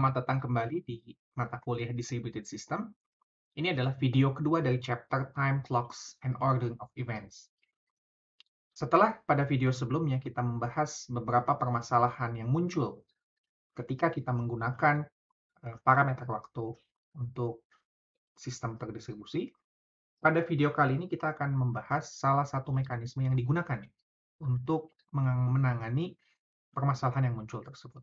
Selamat datang kembali di mata kuliah Distributed System. Ini adalah video kedua dari chapter Time Clocks and Ordering of Events. Setelah pada video sebelumnya kita membahas beberapa permasalahan yang muncul ketika kita menggunakan eh, parameter waktu untuk sistem terdistribusi, pada video kali ini kita akan membahas salah satu mekanisme yang digunakan untuk menangani permasalahan yang muncul tersebut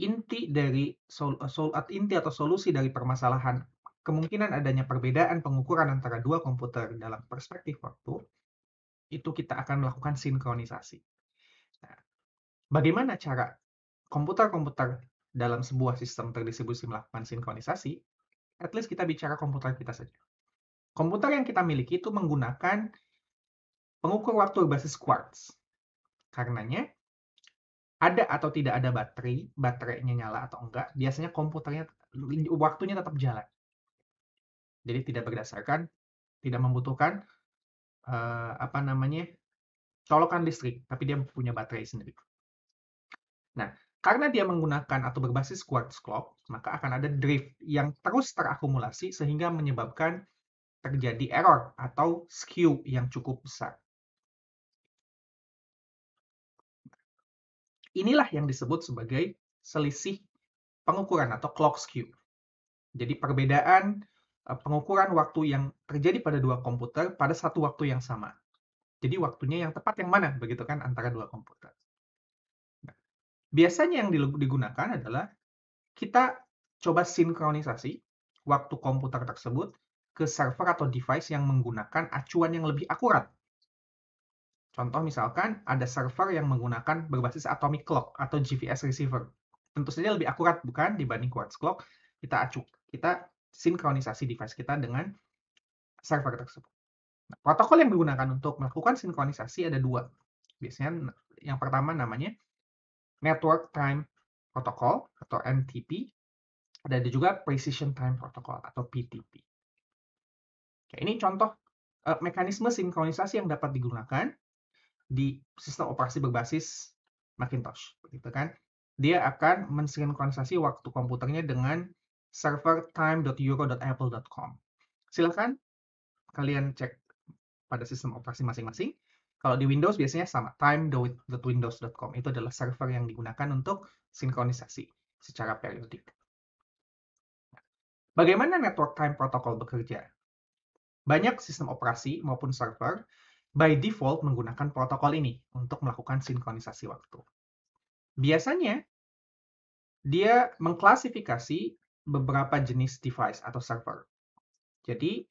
inti dari sol, eh, sol, inti atau solusi dari permasalahan kemungkinan adanya perbedaan pengukuran antara dua komputer dalam perspektif waktu itu kita akan melakukan sinkronisasi. Nah, bagaimana cara komputer-komputer dalam sebuah sistem terdistribusi melakukan sinkronisasi? At least kita bicara komputer kita saja. Komputer yang kita miliki itu menggunakan pengukur waktu berbasis quartz. Karenanya, ada atau tidak ada baterai, baterainya nyala atau enggak, biasanya komputernya waktunya tetap jalan. Jadi tidak berdasarkan, tidak membutuhkan uh, apa namanya colokan listrik, tapi dia punya baterai sendiri. Nah, karena dia menggunakan atau berbasis quartz clock, maka akan ada drift yang terus terakumulasi sehingga menyebabkan terjadi error atau skew yang cukup besar. Inilah yang disebut sebagai selisih pengukuran atau clock skew. Jadi perbedaan eh, pengukuran waktu yang terjadi pada dua komputer pada satu waktu yang sama. Jadi waktunya yang tepat yang mana begitu kan antara dua komputer. Nah, biasanya yang digunakan adalah kita coba sinkronisasi waktu komputer tersebut ke server atau device yang menggunakan acuan yang lebih akurat Contoh misalkan ada server yang menggunakan berbasis atomic clock atau GPS receiver. Tentu saja lebih akurat bukan dibanding quartz clock. Kita acuk, kita sinkronisasi device kita dengan server tersebut. Nah, protokol yang digunakan untuk melakukan sinkronisasi ada dua. Biasanya yang pertama namanya Network Time Protocol atau NTP. Dan ada juga Precision Time Protocol atau PTP. Oke, ini contoh eh, mekanisme sinkronisasi yang dapat digunakan di sistem operasi berbasis Macintosh, gitu kan? Dia akan mensinkronisasi waktu komputernya dengan server time.euro.apple.com. Silahkan kalian cek pada sistem operasi masing-masing. Kalau di Windows biasanya sama, time.windows.com itu adalah server yang digunakan untuk sinkronisasi secara periodik. Bagaimana network time protocol bekerja? Banyak sistem operasi maupun server by default menggunakan protokol ini untuk melakukan sinkronisasi waktu. Biasanya, dia mengklasifikasi beberapa jenis device atau server. Jadi,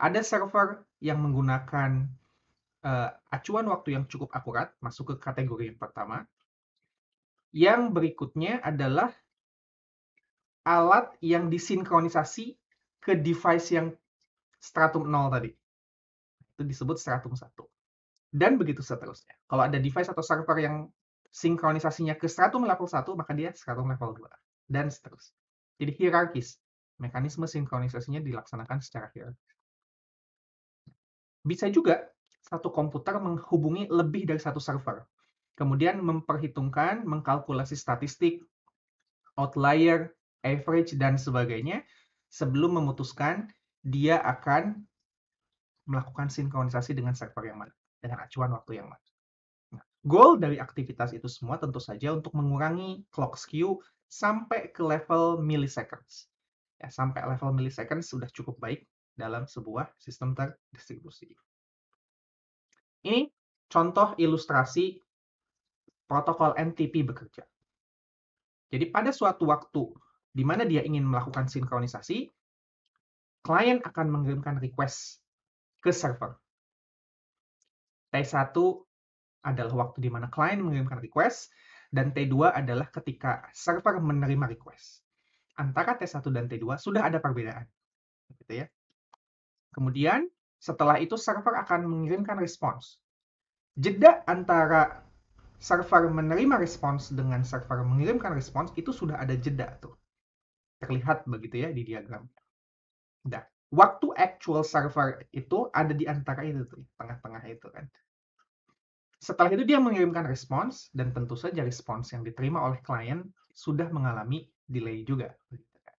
ada server yang menggunakan uh, acuan waktu yang cukup akurat, masuk ke kategori yang pertama. Yang berikutnya adalah alat yang disinkronisasi ke device yang stratum 0 tadi. Itu disebut stratum satu. Dan begitu seterusnya. Kalau ada device atau server yang sinkronisasinya ke stratum level 1, maka dia stratum level 2. Dan seterusnya. Jadi hierarkis. Mekanisme sinkronisasinya dilaksanakan secara hierarkis. Bisa juga satu komputer menghubungi lebih dari satu server. Kemudian memperhitungkan, mengkalkulasi statistik, outlier, average, dan sebagainya sebelum memutuskan dia akan melakukan sinkronisasi dengan server yang mana, dengan acuan waktu yang mana. Nah, goal dari aktivitas itu semua tentu saja untuk mengurangi clock skew sampai ke level milliseconds. Ya, sampai level milliseconds sudah cukup baik dalam sebuah sistem terdistribusi. Ini contoh ilustrasi protokol NTP bekerja. Jadi pada suatu waktu di mana dia ingin melakukan sinkronisasi, klien akan mengirimkan request ke server. T1 adalah waktu di mana klien mengirimkan request, dan T2 adalah ketika server menerima request. Antara T1 dan T2 sudah ada perbedaan. Gitu ya. Kemudian, setelah itu server akan mengirimkan respons. Jeda antara server menerima respons dengan server mengirimkan respons itu sudah ada jeda tuh. Terlihat begitu ya di diagram. Nah waktu actual server itu ada di antara itu tuh, tengah-tengah itu kan. Setelah itu dia mengirimkan respons dan tentu saja respons yang diterima oleh klien sudah mengalami delay juga. Gitu kan.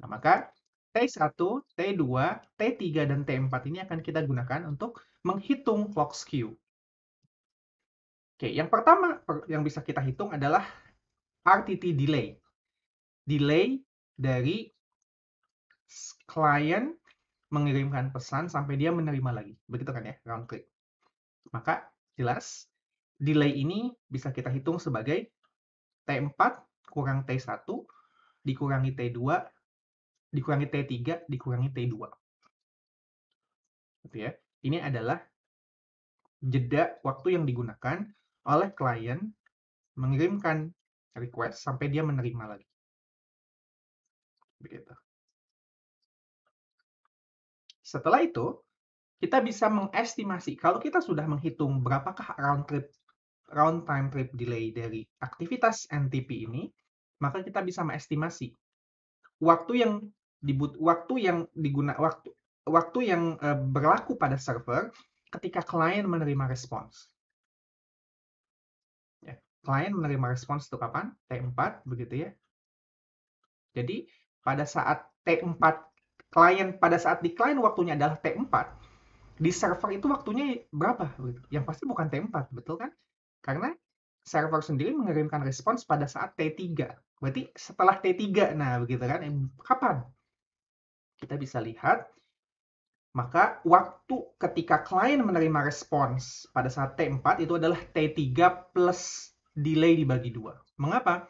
Nah, maka T1, T2, T3, dan T4 ini akan kita gunakan untuk menghitung clock skew. Oke, yang pertama yang bisa kita hitung adalah RTT delay. Delay dari klien mengirimkan pesan sampai dia menerima lagi. Begitu kan ya, round trip. Maka jelas delay ini bisa kita hitung sebagai T4 kurang T1 dikurangi T2 dikurangi T3 dikurangi T2. Gitu ya. Ini adalah jeda waktu yang digunakan oleh klien mengirimkan request sampai dia menerima lagi. Begitu. Setelah itu, kita bisa mengestimasi kalau kita sudah menghitung berapakah round trip round time trip delay dari aktivitas NTP ini, maka kita bisa mengestimasi waktu yang dibut waktu yang diguna waktu waktu yang eh, berlaku pada server ketika klien menerima respons. Ya, klien menerima respons itu kapan? T4 begitu ya. Jadi pada saat T4 klien pada saat klien waktunya adalah T4, di server itu waktunya berapa? Yang pasti bukan T4, betul kan? Karena server sendiri mengirimkan respons pada saat T3. Berarti setelah T3, nah begitu kan? Kapan? Kita bisa lihat, maka waktu ketika klien menerima respons pada saat T4 itu adalah T3 plus delay dibagi dua. Mengapa?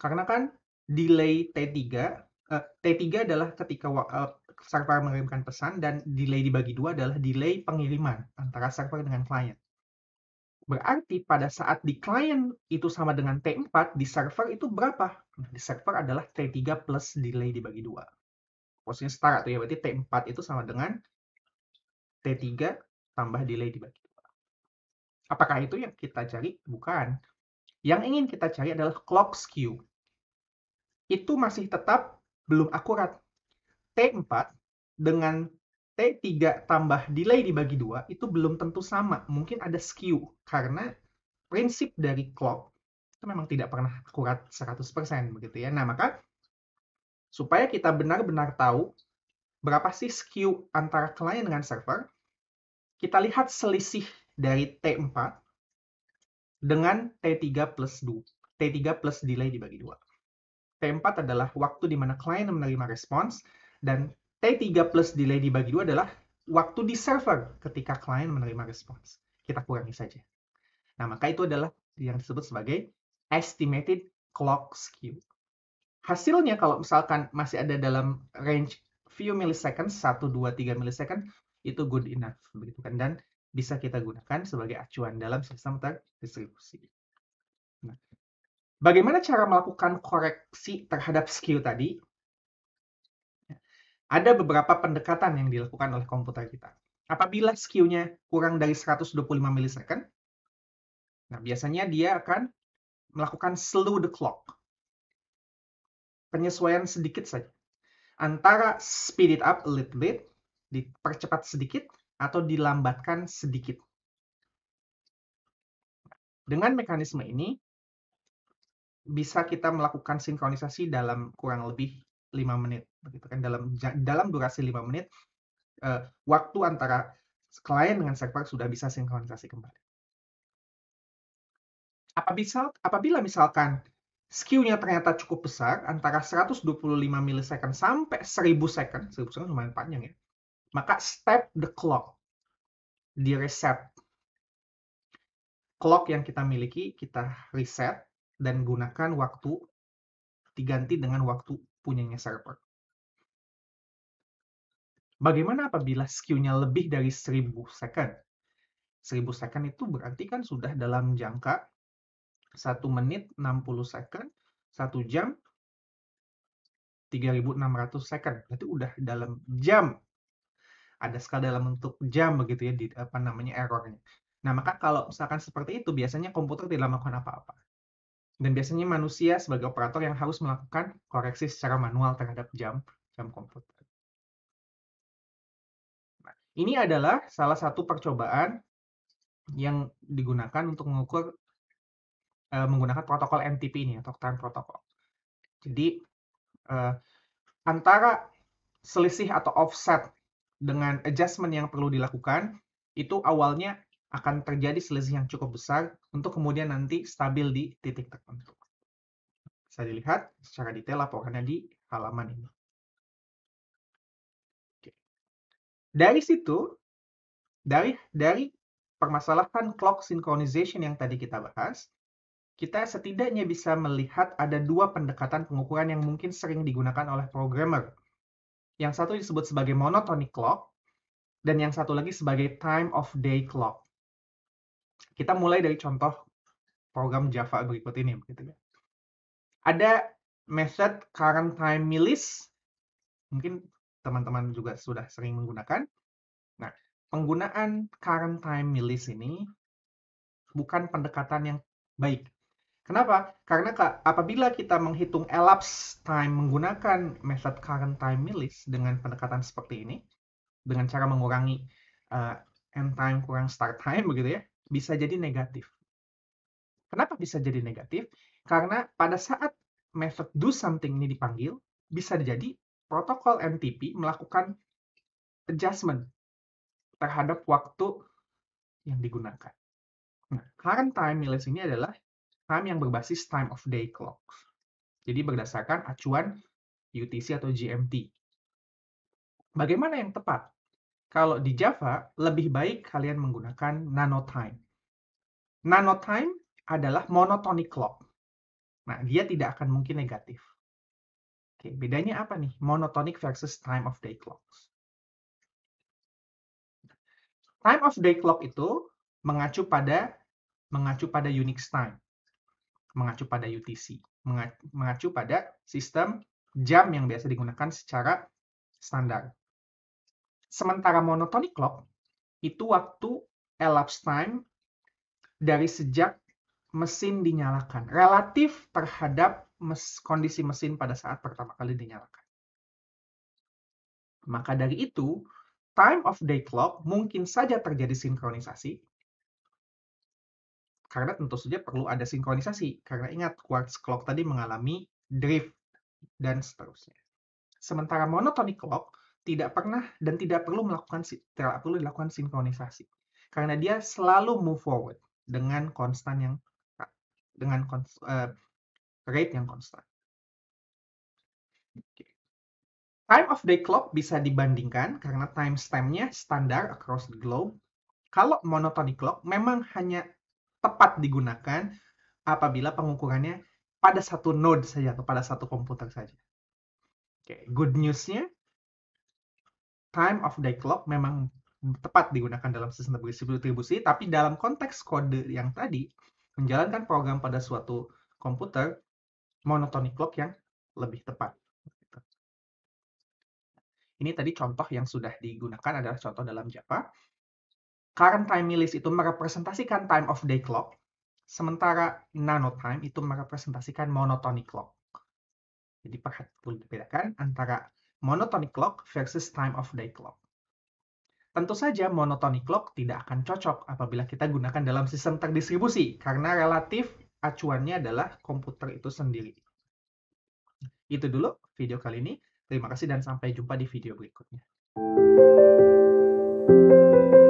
Karena kan delay T3 Eh, T3 adalah ketika eh, server mengirimkan pesan dan delay dibagi dua adalah delay pengiriman antara server dengan klien. Berarti pada saat di klien itu sama dengan T4, di server itu berapa? Nah, di server adalah T3 plus delay dibagi dua. Posisinya setara tuh ya, berarti T4 itu sama dengan T3 tambah delay dibagi dua. Apakah itu yang kita cari? Bukan. Yang ingin kita cari adalah clock skew. Itu masih tetap belum akurat. T4 dengan T3 tambah delay dibagi dua itu belum tentu sama. Mungkin ada skew karena prinsip dari clock itu memang tidak pernah akurat 100% begitu ya. Nah, maka supaya kita benar-benar tahu berapa sih skew antara klien dengan server, kita lihat selisih dari T4 dengan T3 plus 2. T3 plus delay dibagi dua. T4 adalah waktu di mana klien menerima respons, dan T3 plus delay dibagi dua adalah waktu di server ketika klien menerima respons. Kita kurangi saja. Nah, maka itu adalah yang disebut sebagai estimated clock skew. Hasilnya kalau misalkan masih ada dalam range few milliseconds, 1, 2, 3 milliseconds itu good enough. Begitu kan? Dan bisa kita gunakan sebagai acuan dalam sistem terdistribusi. Bagaimana cara melakukan koreksi terhadap skew tadi? Ada beberapa pendekatan yang dilakukan oleh komputer kita. Apabila skew-nya kurang dari 125 milisecond, nah biasanya dia akan melakukan slow the clock. Penyesuaian sedikit saja. Antara speed it up a little bit, dipercepat sedikit, atau dilambatkan sedikit. Dengan mekanisme ini, bisa kita melakukan sinkronisasi dalam kurang lebih lima menit begitu kan dalam dalam durasi lima menit uh, waktu antara klien dengan server sudah bisa sinkronisasi kembali. Apabila, apabila misalkan skew-nya ternyata cukup besar antara 125 milisecond sampai 1000 second, 1000 second lumayan panjang ya. Maka step the clock di reset. Clock yang kita miliki kita reset dan gunakan waktu diganti dengan waktu punyanya server. Bagaimana apabila skew-nya lebih dari 1000 second? 1000 second itu berarti kan sudah dalam jangka 1 menit 60 second, 1 jam 3600 second. Berarti udah dalam jam. Ada skala dalam bentuk jam begitu ya di apa namanya errornya. Nah, maka kalau misalkan seperti itu biasanya komputer tidak melakukan apa-apa. Dan biasanya manusia sebagai operator yang harus melakukan koreksi secara manual terhadap jam jam komputer. Nah, ini adalah salah satu percobaan yang digunakan untuk mengukur uh, menggunakan protokol NTP ini atau time protokol. Jadi uh, antara selisih atau offset dengan adjustment yang perlu dilakukan itu awalnya akan terjadi selisih yang cukup besar untuk kemudian nanti stabil di titik tertentu. Bisa dilihat secara detail laporannya di halaman ini. Oke. Dari situ, dari dari permasalahan clock synchronization yang tadi kita bahas, kita setidaknya bisa melihat ada dua pendekatan pengukuran yang mungkin sering digunakan oleh programmer. Yang satu disebut sebagai monotonic clock, dan yang satu lagi sebagai time of day clock kita mulai dari contoh program Java berikut ini begitu ya. Ada method current time milis mungkin teman-teman juga sudah sering menggunakan. Nah, penggunaan current time milis ini bukan pendekatan yang baik. Kenapa? Karena apabila kita menghitung elapsed time menggunakan method current time milis dengan pendekatan seperti ini, dengan cara mengurangi uh, end time kurang start time begitu ya, bisa jadi negatif. Kenapa bisa jadi negatif? Karena pada saat method do something ini dipanggil, bisa jadi protokol MTP melakukan adjustment terhadap waktu yang digunakan. Nah, current time nilai ini adalah time yang berbasis time of day clock. Jadi berdasarkan acuan UTC atau GMT. Bagaimana yang tepat? Kalau di Java, lebih baik kalian menggunakan nanotime. Nanotime adalah monotonic clock. Nah, dia tidak akan mungkin negatif. Oke, bedanya apa nih? Monotonic versus time of day clocks. Time of day clock itu mengacu pada mengacu pada Unix time, mengacu pada UTC, mengacu pada sistem jam yang biasa digunakan secara standar. Sementara monotonic clock itu waktu elapsed time dari sejak mesin dinyalakan, relatif terhadap mes, kondisi mesin pada saat pertama kali dinyalakan. Maka dari itu, time of day clock mungkin saja terjadi sinkronisasi, karena tentu saja perlu ada sinkronisasi. Karena ingat, quartz clock tadi mengalami drift dan seterusnya. Sementara monotonic clock tidak pernah dan tidak perlu melakukan tidak perlu dilakukan sinkronisasi karena dia selalu move forward dengan konstan yang dengan uh, rate yang konstan. Okay. Time of day clock bisa dibandingkan karena timestamp-nya standar across the globe. Kalau monotonic clock memang hanya tepat digunakan apabila pengukurannya pada satu node saja atau pada satu komputer saja. okay. good newsnya time of day clock memang tepat digunakan dalam sistem distribusi, tapi dalam konteks kode yang tadi, menjalankan program pada suatu komputer, monotonic clock yang lebih tepat. Ini tadi contoh yang sudah digunakan adalah contoh dalam Java. Current time list itu merepresentasikan time of day clock, sementara nano time itu merepresentasikan monotonic clock. Jadi perhatikan bedakan antara monotonic clock versus time of day clock. Tentu saja monotonic clock tidak akan cocok apabila kita gunakan dalam sistem terdistribusi karena relatif acuannya adalah komputer itu sendiri. Itu dulu video kali ini. Terima kasih dan sampai jumpa di video berikutnya. Thank you.